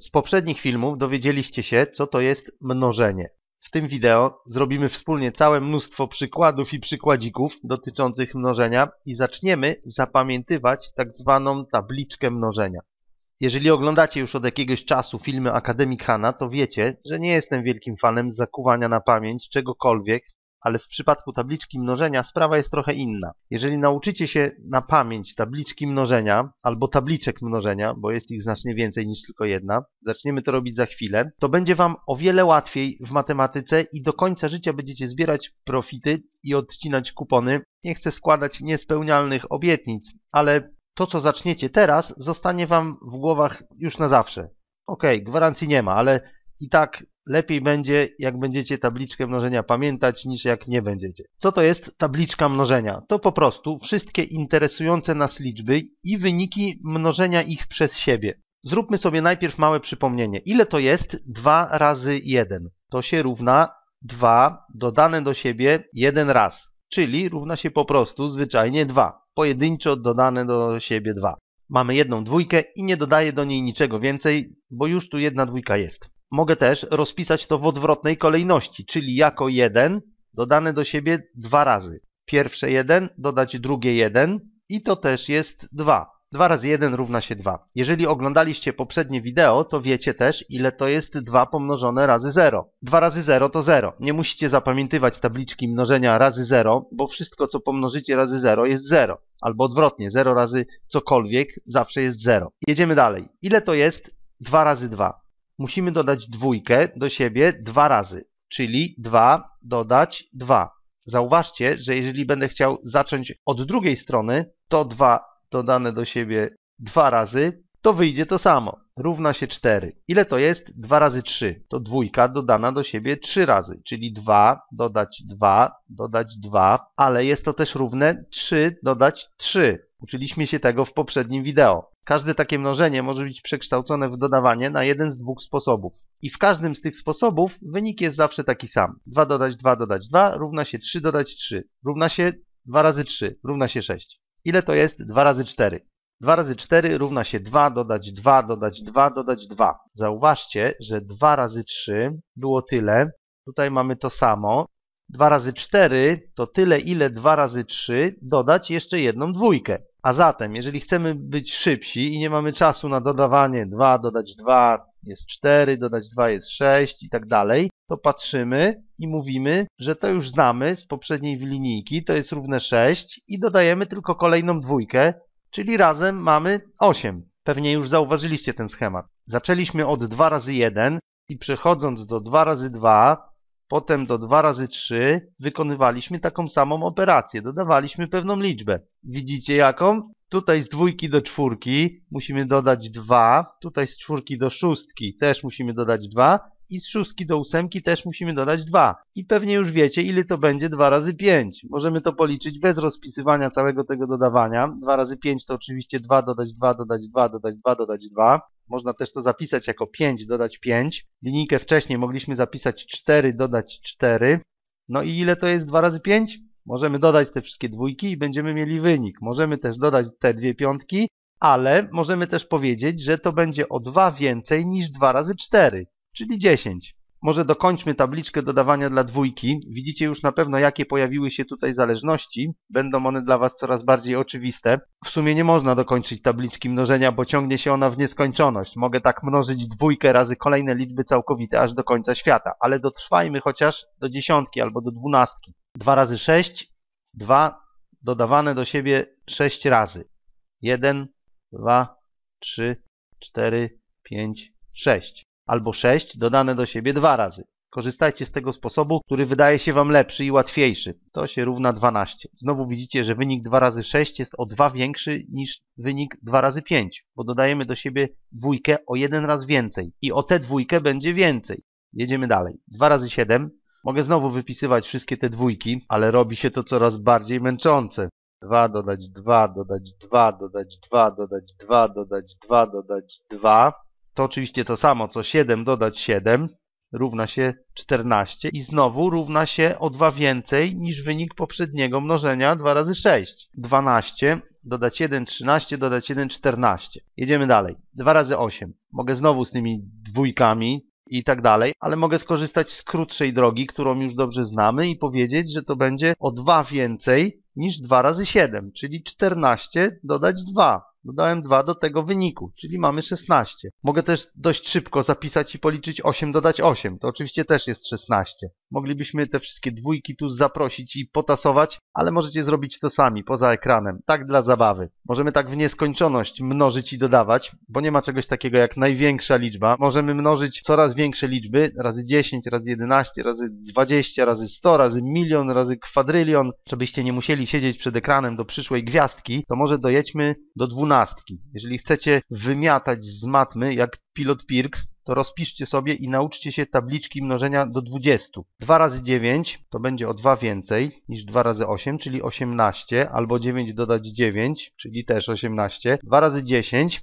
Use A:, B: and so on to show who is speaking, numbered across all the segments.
A: Z poprzednich filmów dowiedzieliście się, co to jest mnożenie. W tym wideo zrobimy wspólnie całe mnóstwo przykładów i przykładzików dotyczących mnożenia i zaczniemy zapamiętywać tak zwaną tabliczkę mnożenia. Jeżeli oglądacie już od jakiegoś czasu filmy Akademik Hanna, to wiecie, że nie jestem wielkim fanem zakuwania na pamięć czegokolwiek, ale w przypadku tabliczki mnożenia sprawa jest trochę inna. Jeżeli nauczycie się na pamięć tabliczki mnożenia albo tabliczek mnożenia, bo jest ich znacznie więcej niż tylko jedna, zaczniemy to robić za chwilę, to będzie Wam o wiele łatwiej w matematyce i do końca życia będziecie zbierać profity i odcinać kupony. Nie chcę składać niespełnialnych obietnic, ale to, co zaczniecie teraz, zostanie Wam w głowach już na zawsze. Okej, okay, gwarancji nie ma, ale i tak Lepiej będzie, jak będziecie tabliczkę mnożenia pamiętać, niż jak nie będziecie. Co to jest tabliczka mnożenia? To po prostu wszystkie interesujące nas liczby i wyniki mnożenia ich przez siebie. Zróbmy sobie najpierw małe przypomnienie. Ile to jest 2 razy 1? To się równa 2 dodane do siebie 1 raz, czyli równa się po prostu zwyczajnie 2, pojedynczo dodane do siebie 2. Mamy jedną dwójkę i nie dodaję do niej niczego więcej, bo już tu jedna dwójka jest mogę też rozpisać to w odwrotnej kolejności, czyli jako 1 dodane do siebie dwa razy. Pierwsze 1 dodać drugie 1 i to też jest 2. 2 razy 1 równa się 2. Jeżeli oglądaliście poprzednie wideo, to wiecie też, ile to jest 2 pomnożone razy 0. 2 razy 0 to 0. Nie musicie zapamiętywać tabliczki mnożenia razy 0, bo wszystko, co pomnożycie razy 0 jest 0. Albo odwrotnie, 0 razy cokolwiek zawsze jest 0. Jedziemy dalej. Ile to jest 2 razy 2? musimy dodać dwójkę do siebie dwa razy, czyli 2 dodać 2. Zauważcie, że jeżeli będę chciał zacząć od drugiej strony, to 2 dodane do siebie dwa razy, to wyjdzie to samo. Równa się 4. Ile to jest? 2 razy 3. To dwójka dodana do siebie 3 razy, czyli 2 dodać 2 dodać 2, ale jest to też równe 3 dodać 3. Uczyliśmy się tego w poprzednim wideo. Każde takie mnożenie może być przekształcone w dodawanie na jeden z dwóch sposobów. I w każdym z tych sposobów wynik jest zawsze taki sam. 2 dodać 2 dodać 2 równa się 3 dodać 3 równa się 2 razy 3 równa się 6. Ile to jest 2 razy 4? 2 razy 4 równa się 2 dodać 2 dodać 2 dodać 2. Zauważcie, że 2 razy 3 było tyle. Tutaj mamy to samo, 2 razy 4 to tyle, ile 2 razy 3 dodać jeszcze jedną dwójkę. A zatem, jeżeli chcemy być szybsi i nie mamy czasu na dodawanie 2 dodać 2 jest 4, dodać 2 jest 6 i tak dalej, to patrzymy i mówimy, że to już znamy z poprzedniej linijki, to jest równe 6 i dodajemy tylko kolejną dwójkę, czyli razem mamy 8. Pewnie już zauważyliście ten schemat. Zaczęliśmy od 2 razy 1 i przechodząc do 2 razy 2 potem do 2 razy 3 wykonywaliśmy taką samą operację. Dodawaliśmy pewną liczbę. Widzicie jaką? Tutaj z dwójki do czwórki musimy dodać 2. Tutaj z czwórki do szóstki też musimy dodać 2 i z szóstki do ósemki też musimy dodać 2. I pewnie już wiecie, ile to będzie 2 razy 5. Możemy to policzyć bez rozpisywania całego tego dodawania. 2 razy 5 to oczywiście 2 dodać 2 dodać 2 dodać 2 dodać 2. Można też to zapisać jako 5 dodać 5. Linijkę wcześniej mogliśmy zapisać 4 dodać 4. No i ile to jest 2 razy 5? Możemy dodać te wszystkie dwójki i będziemy mieli wynik. Możemy też dodać te dwie piątki, ale możemy też powiedzieć, że to będzie o 2 więcej niż 2 razy 4 czyli 10. Może dokończmy tabliczkę dodawania dla dwójki. Widzicie już na pewno, jakie pojawiły się tutaj zależności. Będą one dla Was coraz bardziej oczywiste. W sumie nie można dokończyć tabliczki mnożenia, bo ciągnie się ona w nieskończoność. Mogę tak mnożyć dwójkę razy kolejne liczby całkowite aż do końca świata, ale dotrwajmy chociaż do dziesiątki albo do dwunastki. 2 razy 6, 2 dodawane do siebie 6 razy. 1, 2, 3, 4, 5, 6 albo 6 dodane do siebie dwa razy. Korzystajcie z tego sposobu, który wydaje się Wam lepszy i łatwiejszy. To się równa 12. Znowu widzicie, że wynik 2 razy 6 jest o 2 większy niż wynik 2 razy 5, bo dodajemy do siebie dwójkę o 1 raz więcej i o tę dwójkę będzie więcej. Jedziemy dalej. 2 razy 7. Mogę znowu wypisywać wszystkie te dwójki, ale robi się to coraz bardziej męczące. 2 dodać 2, dodać 2, dodać 2, dodać 2, dodać 2, dodać 2 to oczywiście to samo, co 7 dodać 7 równa się 14 i znowu równa się o 2 więcej niż wynik poprzedniego mnożenia 2 razy 6. 12 dodać 1, 13, dodać 1, 14. Jedziemy dalej. 2 razy 8. Mogę znowu z tymi dwójkami i tak dalej, ale mogę skorzystać z krótszej drogi, którą już dobrze znamy i powiedzieć, że to będzie o 2 więcej niż 2 razy 7, czyli 14 dodać 2. Dodałem 2 do tego wyniku, czyli mamy 16. Mogę też dość szybko zapisać i policzyć 8, dodać 8. To oczywiście też jest 16. Moglibyśmy te wszystkie dwójki tu zaprosić i potasować, ale możecie zrobić to sami, poza ekranem. Tak dla zabawy. Możemy tak w nieskończoność mnożyć i dodawać, bo nie ma czegoś takiego jak największa liczba. Możemy mnożyć coraz większe liczby, razy 10, razy 11, razy 20, razy 100, razy milion, razy kwadrylion. Żebyście nie musieli siedzieć przed ekranem do przyszłej gwiazdki, to może dojedźmy do 12 dwunastki. Jeżeli chcecie wymiatać z matmy jak pilot Pirks, to rozpiszcie sobie i nauczcie się tabliczki mnożenia do 20. 2 razy 9 to będzie o 2 więcej niż 2 razy 8, czyli 18, albo 9 dodać 9, czyli też 18. 2 razy 10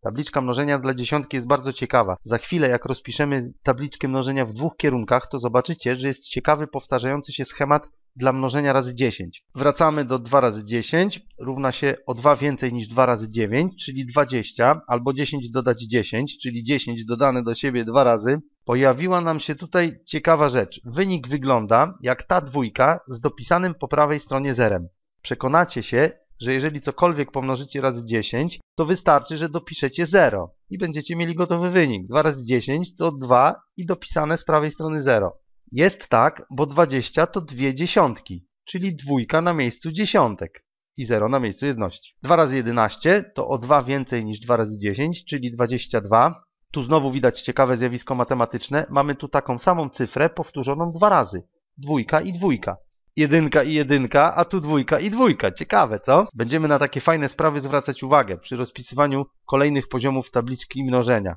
A: Tabliczka mnożenia dla dziesiątki jest bardzo ciekawa. Za chwilę, jak rozpiszemy tabliczkę mnożenia w dwóch kierunkach, to zobaczycie, że jest ciekawy, powtarzający się schemat dla mnożenia razy 10. Wracamy do 2 razy 10 równa się o 2 więcej niż 2 razy 9, czyli 20, albo 10 dodać 10, czyli 10 dodane do siebie dwa razy. Pojawiła nam się tutaj ciekawa rzecz. Wynik wygląda jak ta dwójka z dopisanym po prawej stronie zerem. Przekonacie się, że jeżeli cokolwiek pomnożycie razy 10, to wystarczy, że dopiszecie 0 i będziecie mieli gotowy wynik. 2 razy 10 to 2 i dopisane z prawej strony 0. Jest tak, bo 20 to dwie dziesiątki, czyli dwójka na miejscu dziesiątek i 0 na miejscu jedności. 2 razy 11 to o 2 więcej niż 2 razy 10, czyli 22. Tu znowu widać ciekawe zjawisko matematyczne. Mamy tu taką samą cyfrę powtórzoną dwa razy. Dwójka i dwójka. Jedynka i jedynka, a tu dwójka i dwójka. Ciekawe, co? Będziemy na takie fajne sprawy zwracać uwagę przy rozpisywaniu kolejnych poziomów tabliczki mnożenia.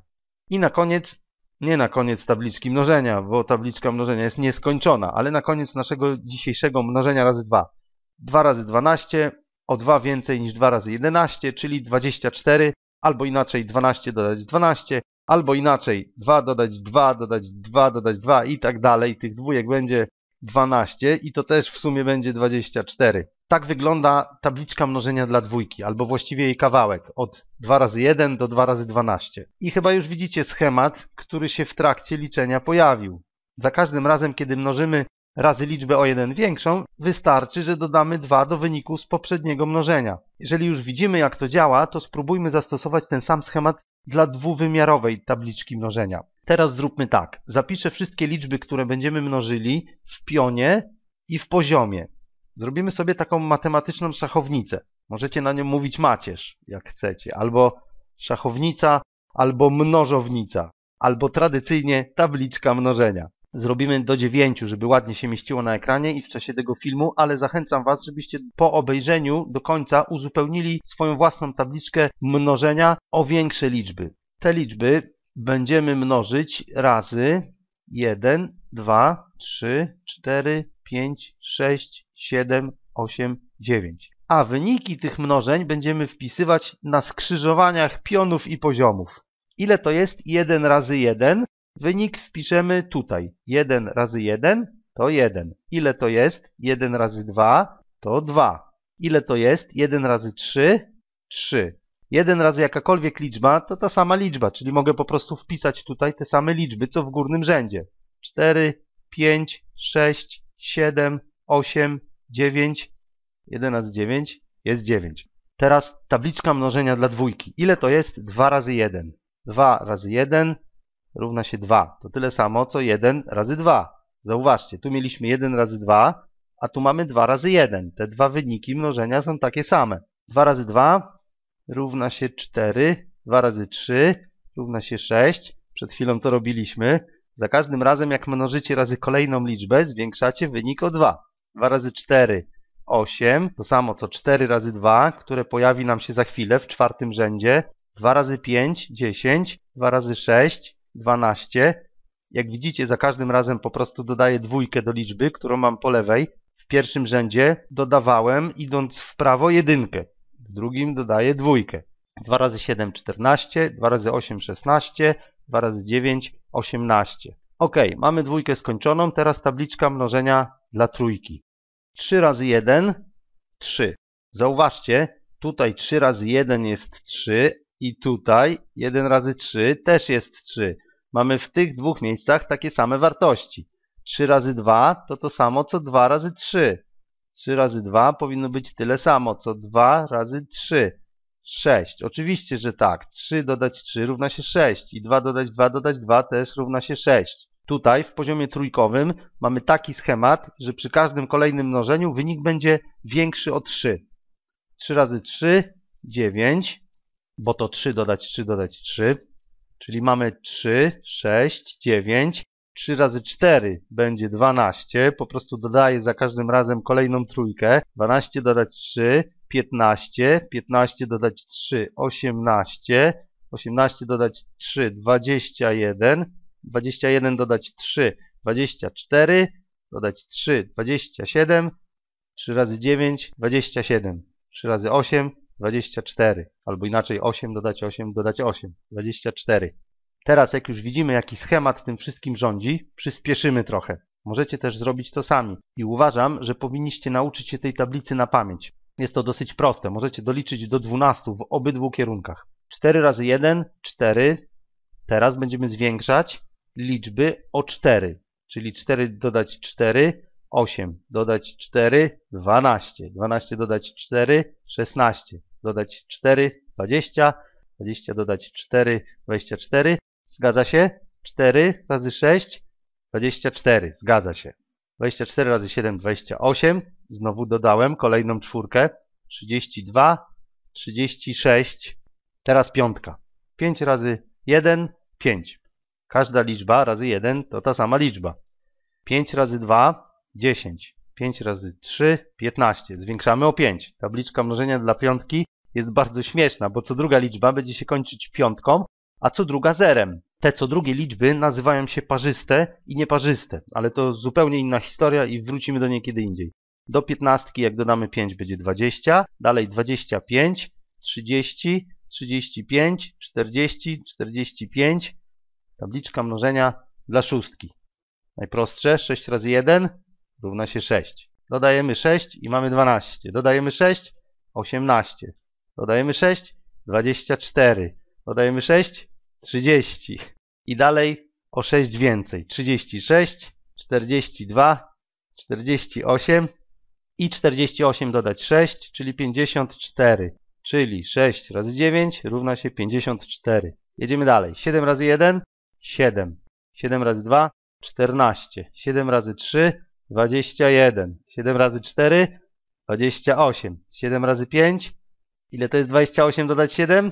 A: I na koniec nie na koniec tabliczki mnożenia, bo tabliczka mnożenia jest nieskończona, ale na koniec naszego dzisiejszego mnożenia razy 2. 2 razy 12 o 2 więcej niż 2 razy 11, czyli 24, albo inaczej 12 dodać 12, albo inaczej 2 dodać 2 dodać 2 dodać 2 i tak dalej. Tych dwójek będzie 12 i to też w sumie będzie 24. Tak wygląda tabliczka mnożenia dla dwójki, albo właściwie jej kawałek, od 2 razy 1 do 2 razy 12. I chyba już widzicie schemat, który się w trakcie liczenia pojawił. Za każdym razem, kiedy mnożymy razy liczbę o 1 większą, wystarczy, że dodamy 2 do wyniku z poprzedniego mnożenia. Jeżeli już widzimy, jak to działa, to spróbujmy zastosować ten sam schemat dla dwuwymiarowej tabliczki mnożenia. Teraz zróbmy tak. Zapiszę wszystkie liczby, które będziemy mnożyli w pionie i w poziomie. Zrobimy sobie taką matematyczną szachownicę. Możecie na nią mówić macierz, jak chcecie, albo szachownica, albo mnożownica, albo tradycyjnie tabliczka mnożenia. Zrobimy do dziewięciu, żeby ładnie się mieściło na ekranie i w czasie tego filmu, ale zachęcam Was, żebyście po obejrzeniu do końca uzupełnili swoją własną tabliczkę mnożenia o większe liczby. Te liczby będziemy mnożyć razy 1, 2, 3, 4, 5, 6, 7, 8, 9. A wyniki tych mnożeń będziemy wpisywać na skrzyżowaniach pionów i poziomów. Ile to jest 1 razy 1? Wynik wpiszemy tutaj. 1 razy 1 to 1. Ile to jest 1 razy 2? To 2. Ile to jest 1 razy 3? 3. 1 razy jakakolwiek liczba to ta sama liczba, czyli mogę po prostu wpisać tutaj te same liczby, co w górnym rzędzie. 4, 5, 6, 7, 8, 9, 1 razy 9 jest 9. Teraz tabliczka mnożenia dla dwójki. Ile to jest 2 razy 1? 2 razy 1 równa się 2. To tyle samo, co 1 razy 2. Zauważcie, tu mieliśmy 1 razy 2, a tu mamy 2 razy 1. Te dwa wyniki mnożenia są takie same. 2 razy 2 równa się 4, 2 razy 3 równa się 6. Przed chwilą to robiliśmy. Za każdym razem, jak mnożycie razy kolejną liczbę, zwiększacie wynik o 2. 2 razy 4, 8. To samo co 4 razy 2, które pojawi nam się za chwilę w czwartym rzędzie. 2 razy 5, 10. 2 razy 6, 12. Jak widzicie, za każdym razem po prostu dodaję dwójkę do liczby, którą mam po lewej. W pierwszym rzędzie dodawałem, idąc w prawo, jedynkę w drugim dodaję dwójkę. 2 razy 7, 14, 2 razy 8, 16, 2 razy 9, 18. Ok, mamy dwójkę skończoną, teraz tabliczka mnożenia dla trójki. 3 razy 1, 3. Zauważcie, tutaj 3 razy 1 jest 3 i tutaj 1 razy 3 też jest 3. Mamy w tych dwóch miejscach takie same wartości. 3 razy 2 to to samo co 2 razy 3. 3 razy 2 powinno być tyle samo, co 2 razy 3. 6. Oczywiście, że tak. 3 dodać 3 równa się 6 i 2 dodać 2 dodać 2 też równa się 6. Tutaj w poziomie trójkowym mamy taki schemat, że przy każdym kolejnym mnożeniu wynik będzie większy o 3. 3 razy 3, 9, bo to 3 dodać 3 dodać 3, czyli mamy 3, 6, 9, 3 razy 4 będzie 12. Po prostu dodaję za każdym razem kolejną trójkę. 12 dodać 3, 15. 15 dodać 3, 18. 18 dodać 3, 21. 21 dodać 3, 24. Dodać 3, 27. 3 razy 9, 27. 3 razy 8, 24. Albo inaczej 8 dodać 8 dodać 8, 24. Teraz, jak już widzimy, jaki schemat tym wszystkim rządzi, przyspieszymy trochę. Możecie też zrobić to sami. I uważam, że powinniście nauczyć się tej tablicy na pamięć. Jest to dosyć proste. Możecie doliczyć do 12 w obydwu kierunkach. 4 razy 1, 4. Teraz będziemy zwiększać liczby o 4. Czyli 4 dodać 4, 8. Dodać 4, 12. 12 dodać 4, 16. Dodać 4, 20. 20 dodać 4, 24. Zgadza się? 4 razy 6, 24. Zgadza się. 24 razy 7, 28. Znowu dodałem kolejną czwórkę. 32, 36. Teraz piątka. 5 razy 1, 5. Każda liczba razy 1 to ta sama liczba. 5 razy 2, 10. 5 razy 3, 15. Zwiększamy o 5. Tabliczka mnożenia dla piątki jest bardzo śmieszna, bo co druga liczba będzie się kończyć piątką, a co druga zerem. Te co drugie liczby nazywają się parzyste i nieparzyste, ale to zupełnie inna historia i wrócimy do niej kiedy indziej. Do piętnastki, jak dodamy 5, będzie 20, dalej 25, 30, 35, 40, 45. Tabliczka mnożenia dla szóstki. Najprostsze 6 razy 1 równa się 6. Dodajemy 6 i mamy 12. Dodajemy 6, 18. Dodajemy 6, 24. Dodajemy 6, 30. I dalej o 6 więcej. 36, 42, 48 i 48 dodać 6, czyli 54. Czyli 6 razy 9 równa się 54. Jedziemy dalej. 7 razy 1, 7. 7 razy 2, 14. 7 razy 3, 21. 7 razy 4, 28. 7 razy 5. Ile to jest 28 dodać 7?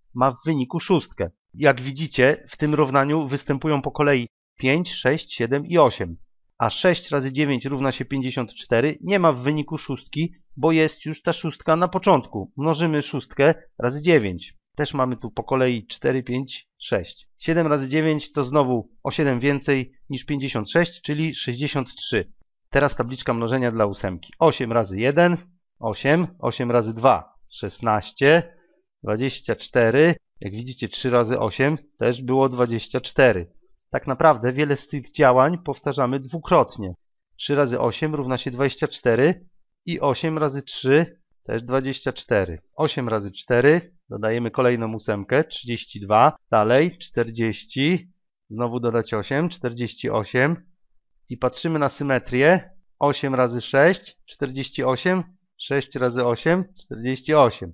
A: ma w wyniku szóstkę. Jak widzicie, w tym równaniu występują po kolei 5, 6, 7 i 8. A 6 razy 9 równa się 54 nie ma w wyniku szóstki, bo jest już ta szóstka na początku. Mnożymy szóstkę razy 9. Też mamy tu po kolei 4, 5, 6. 7 razy 9 to znowu o 7 więcej niż 56, czyli 63. Teraz tabliczka mnożenia dla ósemki. 8 razy 1, 8. 8 razy 2, 16. 24, jak widzicie 3 razy 8 też było 24. Tak naprawdę wiele z tych działań powtarzamy dwukrotnie. 3 razy 8 równa się 24 i 8 razy 3 też 24. 8 razy 4 dodajemy kolejną ósemkę, 32, dalej 40, znowu dodać 8, 48 i patrzymy na symetrię 8 razy 6, 48, 6 razy 8, 48.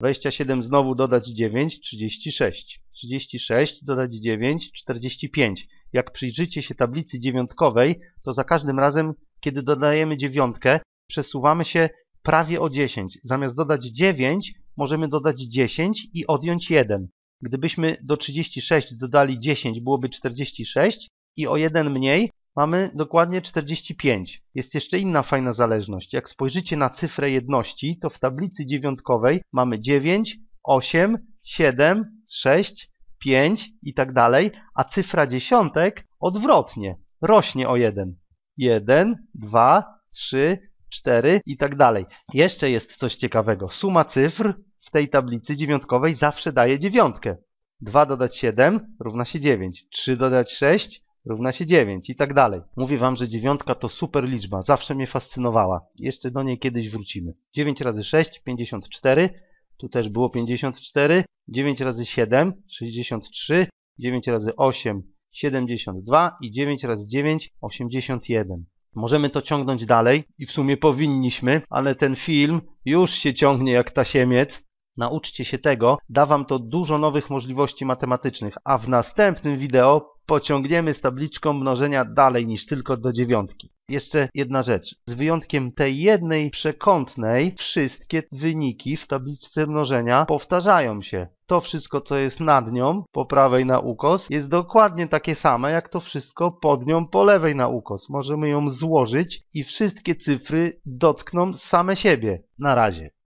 A: 27 znowu dodać 9, 36. 36 dodać 9, 45. Jak przyjrzycie się tablicy dziewiątkowej, to za każdym razem, kiedy dodajemy dziewiątkę, przesuwamy się prawie o 10. Zamiast dodać 9, możemy dodać 10 i odjąć 1. Gdybyśmy do 36 dodali 10, byłoby 46 i o 1 mniej, mamy dokładnie 45. Jest jeszcze inna fajna zależność. Jak spojrzycie na cyfrę jedności, to w tablicy dziewiątkowej mamy 9, 8, 7, 6, 5 i tak dalej, a cyfra dziesiątek odwrotnie, rośnie o 1. 1, 2, 3, 4 i tak dalej. Jeszcze jest coś ciekawego. Suma cyfr w tej tablicy dziewiątkowej zawsze daje dziewiątkę. 2 dodać 7 równa się 9. 3 dodać 6 równa się 9 i tak dalej. Mówię wam, że dziewiątka to super liczba, zawsze mnie fascynowała. Jeszcze do niej kiedyś wrócimy. 9 razy 6, 54. Tu też było 54. 9 razy 7, 63. 9 razy 8, 72 i 9 razy 9, 81. Możemy to ciągnąć dalej i w sumie powinniśmy, ale ten film już się ciągnie jak tasiemiec. Nauczcie się tego, da wam to dużo nowych możliwości matematycznych, a w następnym wideo pociągniemy z tabliczką mnożenia dalej niż tylko do dziewiątki. Jeszcze jedna rzecz. Z wyjątkiem tej jednej przekątnej, wszystkie wyniki w tabliczce mnożenia powtarzają się. To wszystko, co jest nad nią, po prawej na ukos, jest dokładnie takie same, jak to wszystko pod nią po lewej na ukos. Możemy ją złożyć i wszystkie cyfry dotkną same siebie. Na razie.